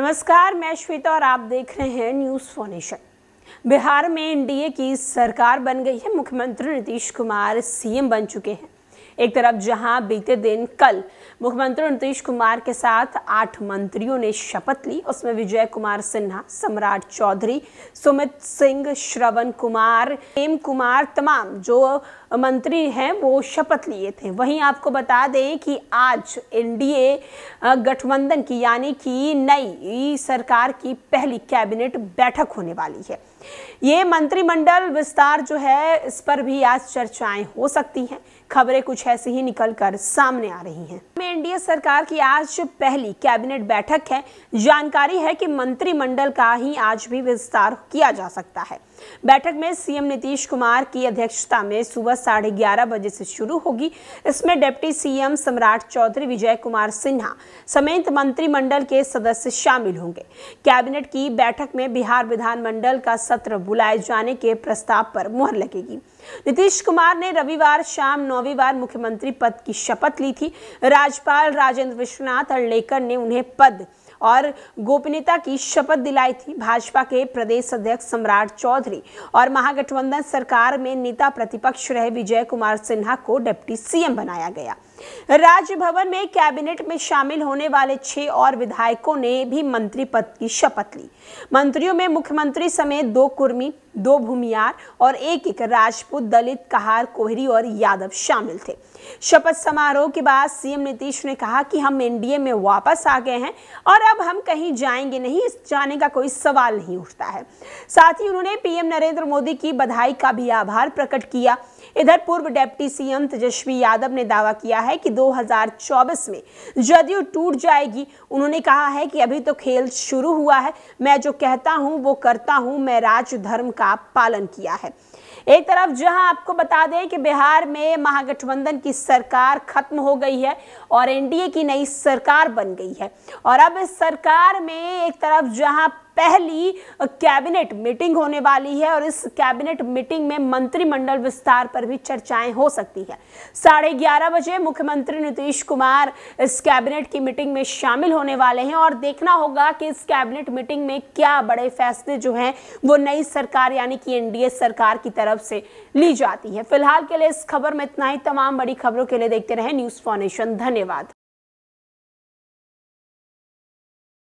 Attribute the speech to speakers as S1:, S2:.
S1: नमस्कार मैं श्वेता और आप देख रहे हैं न्यूज़ फोनेशन बिहार में एनडीए की सरकार बन गई है मुख्यमंत्री नीतीश कुमार सीएम बन चुके हैं एक तरफ जहां बीते दिन कल मुख्यमंत्री नीतीश कुमार के साथ आठ मंत्रियों ने शपथ ली उसमें विजय कुमार सिन्हा सम्राट चौधरी सुमित सिंह श्रवण कुमार प्रेम कुमार तमाम जो मंत्री हैं वो शपथ लिए थे वहीं आपको बता दें कि आज एनडीए गठबंधन की यानी कि नई सरकार की पहली कैबिनेट बैठक होने वाली है ये मंत्रिमंडल विस्तार जो है इस पर भी आज चर्चाएं हो सकती हैं खबरें कुछ ऐसी ही निकल कर सामने आ रही हैं में एनडीए सरकार की आज पहली कैबिनेट बैठक है जानकारी है कि मंत्रिमंडल का ही आज भी विस्तार किया जा सकता है बैठक में सीएम नीतीश कुमार की अध्यक्षता में सुबह साढ़े ग्यारह बजे से शुरू होगी इसमें डिप्टी सीएम सम्राट चौधरी विजय कुमार सिन्हा समेत मंत्रिमंडल के सदस्य शामिल होंगे कैबिनेट की बैठक में बिहार विधानमंडल का सत्र बुलाए जाने के प्रस्ताव पर मुहर लगेगी नीतीश कुमार ने रविवार शाम नौवीं बार मुख्यमंत्री पद की शपथ ली थी राज्यपाल राजेंद्र विश्वनाथ अड़लेकर ने उन्हें पद और गोपनीयता की शपथ दिलाई थी भाजपा के प्रदेश अध्यक्ष सम्राट चौधरी और महागठबंधन सरकार में नेता प्रतिपक्ष रहे विजय कुमार सिन्हा को डिप्टी सीएम बनाया गया राजभवन में कैबिनेट में शामिल होने वाले छह और विधायकों ने भी मंत्री पद की शपथ ली मंत्रियों में मुख्यमंत्री समेत दो कुर्मी दो भूमियार और एक एक राजपूत दलित कहार कोहरी और यादव शामिल थे शपथ समारोह के बाद सीएम नीतीश ने कहा कि हम एनडीए में वापस आ गए हैं और अब हम कहीं जाएंगे नहीं इस जाने का कोई सवाल नहीं उठता है साथ ही उन्होंने पीएम नरेंद्र मोदी की बधाई का भी आभार प्रकट किया इधर पूर्व डेप्टी सीएम तेजस्वी यादव ने दावा किया है कि 2024 में जदयू टूट जाएगी उन्होंने कहा है कि अभी तो खेल शुरू हुआ है मैं जो कहता हूं वो करता हूं मैं राज धर्म का पालन किया है एक तरफ जहां आपको बता दें कि बिहार में महागठबंधन की सरकार खत्म हो गई है और एनडीए की नई सरकार बन गई है और अब इस सरकार में एक तरफ जहां पहली कैबिनेट मीटिंग होने वाली है और इस कैबिनेट मीटिंग में मंत्रिमंडल विस्तार पर भी चर्चाएं हो सकती है साढ़े ग्यारह बजे मुख्यमंत्री नीतीश कुमार इस कैबिनेट की मीटिंग में शामिल होने वाले हैं और देखना होगा कि इस कैबिनेट मीटिंग में क्या बड़े फैसले जो हैं वो नई सरकार यानी कि एनडीए सरकार की तरफ से ली जाती है फिलहाल के लिए इस खबर में इतना ही तमाम बड़ी खबरों के लिए देखते रहे न्यूज फाउंडेशन धन्यवाद